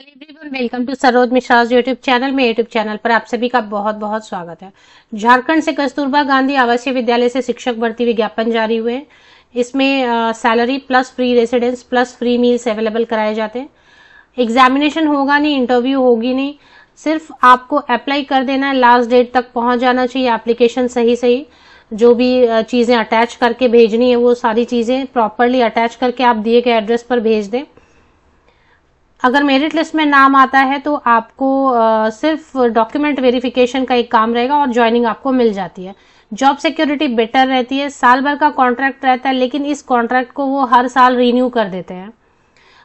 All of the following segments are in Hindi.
welcome to Saroj Mishra's YouTube channel में यूट्यूब चैनल पर आप सभी का बहुत बहुत स्वागत है झारखंड से कस्तूरबा गांधी आवासीय विद्यालय से शिक्षक भर्ती विज्ञापन जारी हुए हैं इसमें salary plus free residence plus free meals available कराए जाते हैं एग्जामिनेशन होगा नहीं इंटरव्यू होगी नहीं सिर्फ आपको अप्लाई कर देना है लास्ट डेट तक पहुँच जाना चाहिए एप्लीकेशन सही सही जो भी चीज़ें अटैच करके भेजनी है वो सारी चीज़ें प्रॉपरली अटैच करके आप दिए गए एड्रेस पर भेज दें अगर मेरिट लिस्ट में नाम आता है तो आपको आ, सिर्फ डॉक्यूमेंट वेरिफिकेशन का एक काम रहेगा और ज्वाइनिंग आपको मिल जाती है जॉब सिक्योरिटी बेटर रहती है साल भर का कॉन्ट्रैक्ट रहता है लेकिन इस कॉन्ट्रैक्ट को वो हर साल रीन्यू कर देते हैं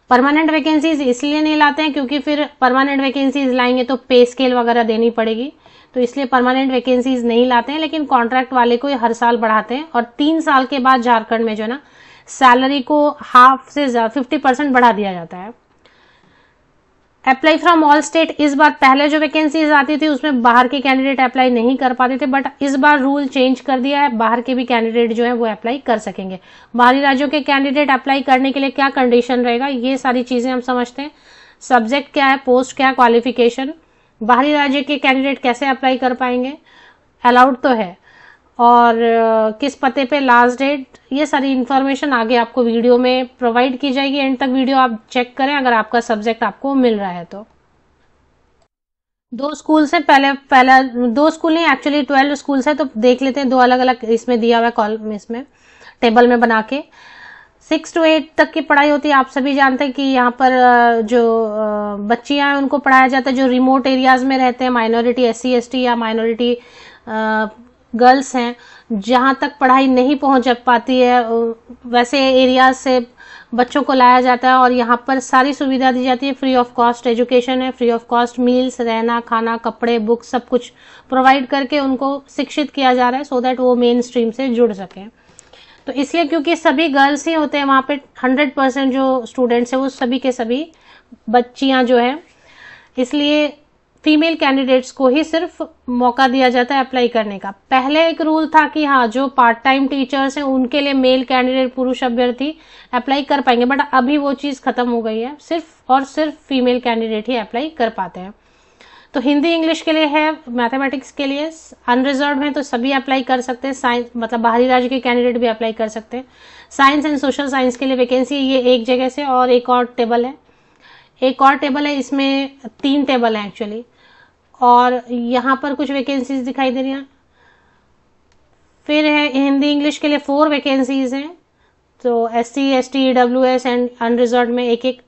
परमानेंट वैकेंसीज इसलिए नहीं लाते हैं क्योंकि फिर परमानेंट वैकेंसीज लाएंगे तो पे स्केल वगैरह देनी पड़ेगी तो इसलिए परमानेंट वैकेंसीज नहीं लाते हैं लेकिन कॉन्ट्रैक्ट वाले को हर साल बढ़ाते हैं और तीन साल के बाद झारखंड में जो है ना सैलरी को हाफ से फिफ्टी परसेंट बढ़ा दिया जाता है अप्लाई फ्रॉम ऑल स्टेट इस बार पहले जो वैकेंसीज आती थी उसमें बाहर के कैंडिडेट अप्लाई नहीं कर पाते थे बट इस बार रूल चेंज कर दिया है बाहर के भी कैंडिडेट जो है वो अप्लाई कर सकेंगे बाहरी राज्यों के कैंडिडेट अप्लाई करने के लिए क्या कंडीशन रहेगा ये सारी चीजें हम समझते हैं सब्जेक्ट क्या है पोस्ट क्या है क्वालिफिकेशन बाहरी राज्य के कैंडिडेट कैसे अप्लाई कर पाएंगे अलाउड तो है और किस पते पे लास्ट डेट ये सारी इन्फॉर्मेशन आगे आपको वीडियो में प्रोवाइड की जाएगी एंड तक वीडियो आप चेक करें अगर आपका सब्जेक्ट आपको मिल रहा है तो दो स्कूल से पहले पहला दो स्कूल नहीं एक्चुअली ट्वेल्व स्कूल है तो देख लेते हैं दो अलग अलग इसमें दिया हुआ कॉलम इसमें टेबल में बना के सिक्स टू एट तक की पढ़ाई होती है आप सभी जानते हैं कि यहाँ पर जो बच्चियाँ हैं उनको पढ़ाया जाता है जो रिमोट एरियाज में रहते हैं माइनॉरिटी एस सी या माइनॉरिटी गर्ल्स हैं जहाँ तक पढ़ाई नहीं पहुँच पाती है वैसे एरिया से बच्चों को लाया जाता है और यहाँ पर सारी सुविधा दी जाती है फ्री ऑफ कॉस्ट एजुकेशन है फ्री ऑफ कॉस्ट मील्स रहना खाना कपड़े बुक्स सब कुछ प्रोवाइड करके उनको शिक्षित किया जा रहा है सो so दैट वो मेन स्ट्रीम से जुड़ सकें तो इसलिए क्योंकि सभी गर्ल्स ही होते हैं वहाँ पे हंड्रेड परसेंट जो स्टूडेंट्स हैं वो सभी के सभी बच्चियाँ जो है इसलिए फीमेल कैंडिडेट्स को ही सिर्फ मौका दिया जाता है अप्लाई करने का पहले एक रूल था कि हाँ जो पार्ट टाइम टीचर्स हैं उनके लिए मेल कैंडिडेट पुरुष अभ्यर्थी अप्लाई कर पाएंगे बट अभी वो चीज़ खत्म हो गई है सिर्फ और सिर्फ फीमेल कैंडिडेट ही अप्लाई कर पाते हैं तो हिंदी इंग्लिश के लिए है मैथमेटिक्स के लिए अनरिजर्व है तो सभी अप्लाई कर सकते हैं साइंस मतलब बाहरी राज्य के कैंडिडेट भी अप्लाई कर सकते हैं साइंस एंड सोशल साइंस के लिए वैकेंसी ये एक जगह से और एक और टेबल है एक और टेबल है इसमें तीन टेबल है एक्चुअली और यहाँ पर कुछ वैकेंसीज दिखाई दे रही हैं फिर है हिंदी इंग्लिश के लिए फोर वैकेंसीज हैं तो S C S T W S and unreserved में एक एक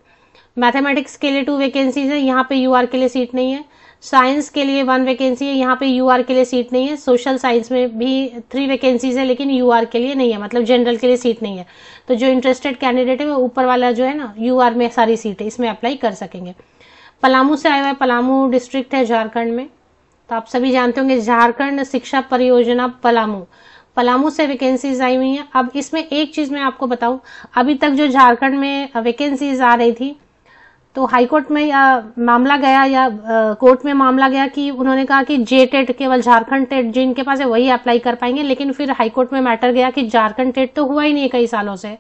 मैथमेटिक्स के लिए टू वैकेंसीज है यहाँ पे यू आर के लिए सीट नहीं है साइंस के लिए वन वैकेंसी है यहाँ पे यू आर के लिए सीट नहीं है सोशल साइंस में भी थ्री वैकेंसीज है लेकिन यू आर के लिए नहीं है मतलब जनरल के लिए सीट नहीं है तो जो इंटरेस्टेड कैंडिडेट है वो ऊपर वाला जो है ना यू आर में सारी सीट है इसमें अप्लाई कर सकेंगे पलामू से आया हुआ है पलामू डिस्ट्रिक्ट है झारखंड में तो आप सभी जानते होंगे झारखंड शिक्षा परियोजना पलामू पलामू से वैकेंसीज आई हुई हैं अब इसमें एक चीज मैं आपको बताऊं अभी तक जो झारखंड में वैकेंसीज आ रही थी तो हाईकोर्ट में या मामला गया या कोर्ट में मामला गया कि उन्होंने कहा कि जे टेट केवल झारखंड टेट जिनके पास है वही अप्लाई कर पाएंगे लेकिन फिर हाईकोर्ट में मैटर गया कि झारखंड टेट तो हुआ ही नहीं है कई सालों से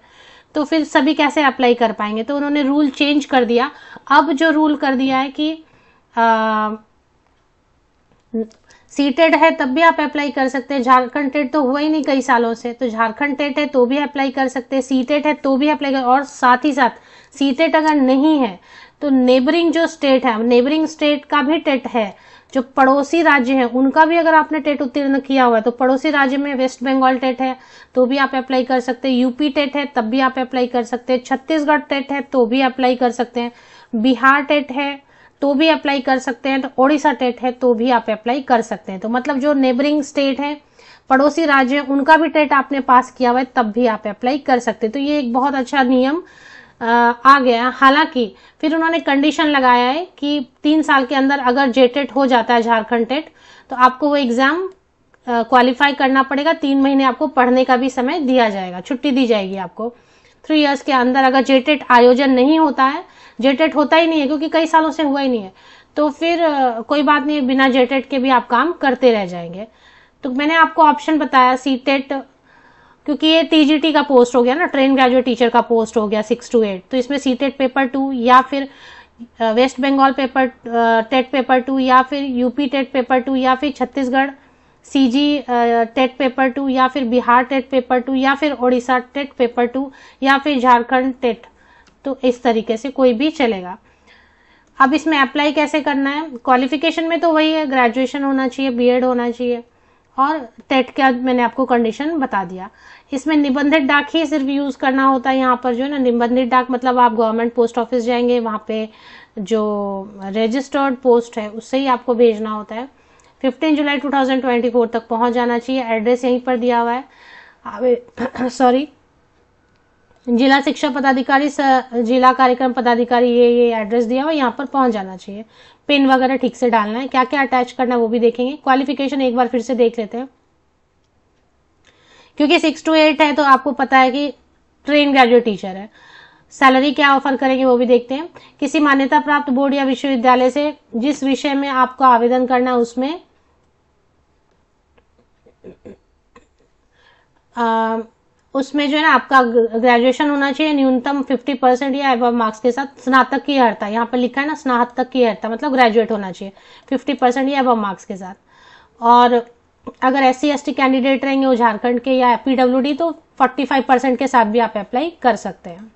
तो फिर सभी कैसे अप्लाई कर पाएंगे तो उन्होंने रूल चेंज कर दिया अब जो रूल कर दिया है कि सीटेड है तब भी आप अप्लाई कर सकते हैं झारखंड टेट तो हुआ ही नहीं कई सालों से तो झारखंड टेट है तो भी अप्लाई कर सकते हैं सीटेट है तो भी अप्लाई कर और साथ ही साथ सीटेट अगर नहीं है तो नेबरिंग जो स्टेट है नेबरिंग स्टेट का भी टेट है जो पड़ोसी राज्य है उनका भी अगर आपने टेट उत्तीर्ण किया हुआ है तो पड़ोसी राज्य में वेस्ट बंगाल टेट है तो भी आप अप्लाई कर सकते हैं यूपी टेट है तब भी आप अप्लाई कर सकते हैं छत्तीसगढ़ टेट है तो भी अप्लाई कर सकते हैं बिहार टेट है तो भी अप्लाई कर सकते हैं तो ओडिशा टेट है तो भी आप अप्लाई कर सकते हैं तो मतलब जो नेबरिंग स्टेट है पड़ोसी राज्य है उनका भी टेट आपने पास किया हुआ है तब भी आप अप्लाई कर सकते हैं तो ये एक बहुत अच्छा नियम आ गया हालांकि फिर उन्होंने कंडीशन लगाया है कि तीन साल के अंदर अगर जेटेट हो जाता है झारखंड टेट तो आपको वो एग्जाम क्वालिफाई करना पड़ेगा तीन महीने आपको पढ़ने का भी समय दिया जाएगा छुट्टी दी जाएगी आपको थ्री इयर्स के अंदर अगर जेटेट आयोजन नहीं होता है जेटेट होता ही नहीं है क्योंकि कई सालों से हुआ ही नहीं है तो फिर कोई बात नहीं बिना जेटेट के भी आप काम करते रह जाएंगे तो मैंने आपको ऑप्शन बताया सी टेट क्योंकि ये टीजीटी का पोस्ट हो गया ना ट्रेन ग्रेजुएट टीचर का पोस्ट हो गया सिक्स टू एट तो इसमें सी टेट पेपर टू या फिर West Bengal paper TET paper two या फिर यूपी टेट पेपर टू या फिर Chhattisgarh C G TET paper two या फिर बिहार टेट पेपर टू या फिर ओडिशा टेट पेपर टू या फिर झारखंड टेट e तो इस तरीके से कोई भी चलेगा अब इसमें अप्लाई कैसे करना है क्वालिफिकेशन में तो वही है ग्रेजुएशन होना चाहिए बीएड होना चाहिए और टेट का मैंने आपको कंडीशन बता दिया इसमें निबंधित डाक ही सिर्फ यूज करना होता है यहाँ पर जो है ना निबंधित डाक मतलब आप गवर्नमेंट पोस्ट ऑफिस जाएंगे वहाँ पे जो रजिस्टर्ड पोस्ट है उससे ही आपको भेजना होता है 15 जुलाई 2024 तक पहुंच जाना चाहिए एड्रेस यहीं पर दिया हुआ है सॉरी जिला शिक्षा पदाधिकारी जिला कार्यक्रम पदाधिकारी ये ये एड्रेस दिया और यहाँ पर पहुंच जाना चाहिए पिन वगैरह ठीक से डालना है क्या क्या अटैच करना है वो भी देखेंगे क्वालिफिकेशन एक बार फिर से देख लेते हैं क्योंकि सिक्स टू एट है तो आपको पता है कि ट्रेन ग्रेजुएट टीचर है सैलरी क्या ऑफर करेंगे वो भी देखते हैं किसी मान्यता प्राप्त बोर्ड या विश्वविद्यालय से जिस विषय में आपको आवेदन करना है उसमें उसमें जो है ना आपका ग्रेजुएशन होना चाहिए न्यूनतम 50 परसेंट या एवं मार्क्स के साथ स्नातक की अर्हता यहाँ पर लिखा है ना स्नातक की अर्हता मतलब ग्रेजुएट होना चाहिए 50 परसेंट या एवं मार्क्स के साथ और अगर एस सी कैंडिडेट रहेंगे वो झारखंड के या पीडब्ल्यू तो 45 परसेंट के साथ भी आप अप्लाई कर सकते हैं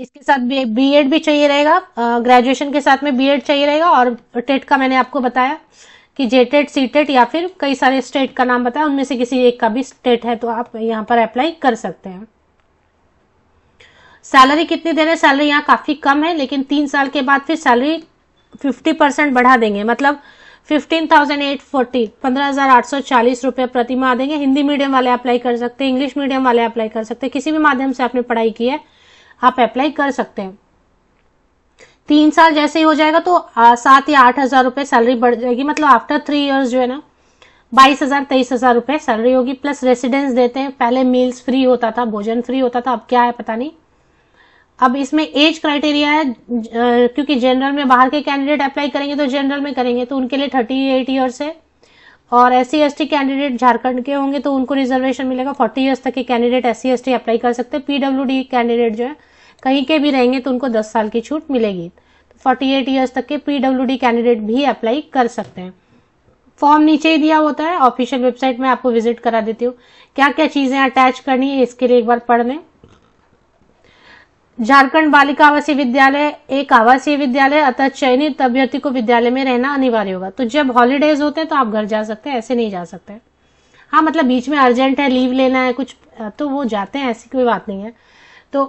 इसके साथ बी एड भी चाहिए रहेगा ग्रेजुएशन के साथ में बी एड चाहिए रहेगा और टेट का मैंने आपको बताया कि जेटेट सीटेट या फिर कई सारे स्टेट का नाम बताया उनमें से किसी एक का भी स्टेट है तो आप यहाँ पर अप्लाई कर सकते हैं सैलरी कितनी दे रहे हैं सैलरी यहाँ काफ़ी कम है लेकिन तीन साल के बाद फिर सैलरी फिफ्टी परसेंट बढ़ा देंगे मतलब फिफ्टीन थाउजेंड एट फोर्टी पंद्रह हजार आठ सौ चालीस रुपये प्रति माह देंगे हिंदी मीडियम वाले अप्लाई कर सकते हैं इंग्लिश मीडियम वाले अप्लाई कर सकते हैं किसी भी माध्यम से आपने पढ़ाई की है आप अप्लाई कर सकते हैं तीन साल जैसे ही हो जाएगा तो सात या आठ हजार रुपये सैलरी बढ़ जाएगी मतलब आफ्टर थ्री इयर्स जो है ना बाईस हजार तेईस हजार रुपये सैलरी होगी प्लस रेसिडेंस देते हैं पहले मील्स फ्री होता था भोजन फ्री होता था अब क्या है पता नहीं अब इसमें एज क्राइटेरिया है क्योंकि जनरल में बाहर के कैंडिडेट अप्लाई करेंगे तो जनरल में करेंगे तो उनके लिए थर्टी एट ईयर्स है और एस सी कैंडिडेट झारखंड के होंगे तो उनको रिजर्वेशन मिलेगा फोर्टी ईयर्स तक के कैंडिडेट एस सी अप्लाई कर सकते हैं पीडब्ल्यू कैंडिडेट जो है कहीं के भी रहेंगे तो उनको दस साल की छूट मिलेगी तो फोर्टी एट ईयर्स तक के पीडब्ल्यू कैंडिडेट भी अप्लाई कर सकते हैं फॉर्म नीचे ही दिया होता है ऑफिशियल वेबसाइट में आपको विजिट करा देती हूँ क्या क्या चीजें अटैच करनी है इसके लिए एक बार पढ़ने झारखंड बालिका आवासीय विद्यालय एक आवासीय विद्यालय अतः चयनित अभ्यर्थी को विद्यालय में रहना अनिवार्य होगा तो जब हॉलीडेज होते हैं तो आप घर जा सकते हैं ऐसे नहीं जा सकते हाँ मतलब बीच में अर्जेंट है लीव लेना है कुछ तो वो जाते हैं ऐसी कोई बात नहीं है तो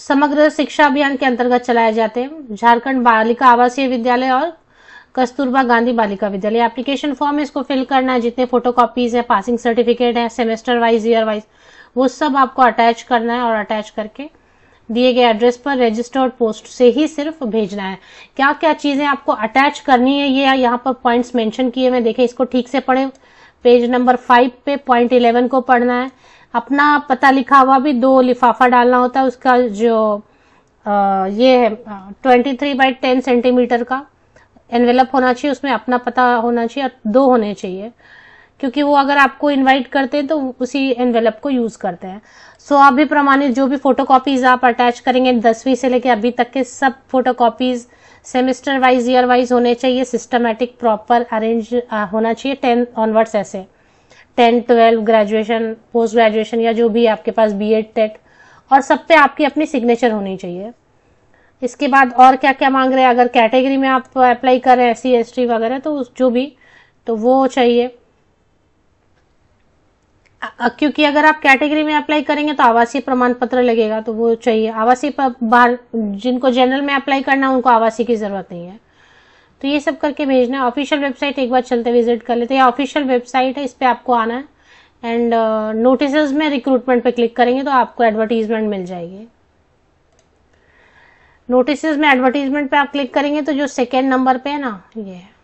समग्र शिक्षा अभियान के अंतर्गत चलाए जाते हैं झारखंड बालिका आवासीय विद्यालय और कस्तूरबा गांधी बालिका विद्यालय एप्लीकेशन फॉर्म इसको फिल करना है जितने फोटो कॉपीज है पासिंग सर्टिफिकेट है सेमेस्टर वाइज ईयर वाइज वो सब आपको अटैच करना है और अटैच करके दिए गए एड्रेस पर रजिस्टर्ड पोस्ट से ही सिर्फ भेजना है क्या क्या चीजें आपको अटैच करनी है ये यहाँ पर पॉइंट्स मेंशन किए हुए देखे इसको ठीक से पढ़े पेज नंबर फाइव पे पॉइंट इलेवन को पढ़ना है अपना पता लिखा हुआ भी दो लिफाफा डालना होता है उसका जो आ, ये है twenty three by ten centimetre का एनवेलप होना चाहिए उसमें अपना पता होना चाहिए और दो होने चाहिए क्योंकि वो अगर आपको इनवाइट करते हैं तो उसी एनवेलप को यूज करते हैं सो so, अभी प्रमाणित जो भी फोटो कॉपीज आप अटैच करेंगे दसवीं से लेकर अभी तक के सब photocopies semester wise year wise होने चाहिए सिस्टमेटिक प्रॉपर अरेंज होना चाहिए टेन ऑनवर्ड्स ऐसे ten twelve graduation post graduation या जो भी आपके पास बी एड टेट और सब पे आपकी अपनी सिग्नेचर होनी चाहिए इसके बाद और क्या क्या मांग रहे हैं अगर कैटेगरी में आप अप्लाई कर रहे हैं एस सी एस टी वगैरह तो जो भी तो वो चाहिए क्योंकि अगर आप कैटेगरी में अप्लाई करेंगे तो आवासीय प्रमाण पत्र लगेगा तो वो चाहिए आवासीय बाहर जिनको जनरल में अप्लाई करना उनको आवासीय की जरूरत नहीं है तो ये सब करके भेजना है ऑफिशियल वेबसाइट एक बार चलते विजिट कर लेते हैं ऑफिशियल वेबसाइट है इस पर आपको आना है एंड नोटिस uh, में रिक्रूटमेंट पे क्लिक करेंगे तो आपको एडवर्टीजमेंट मिल जाएगी नोटिस में एडवर्टीजमेंट पे आप क्लिक करेंगे तो जो सेकेंड नंबर पे है ना ये है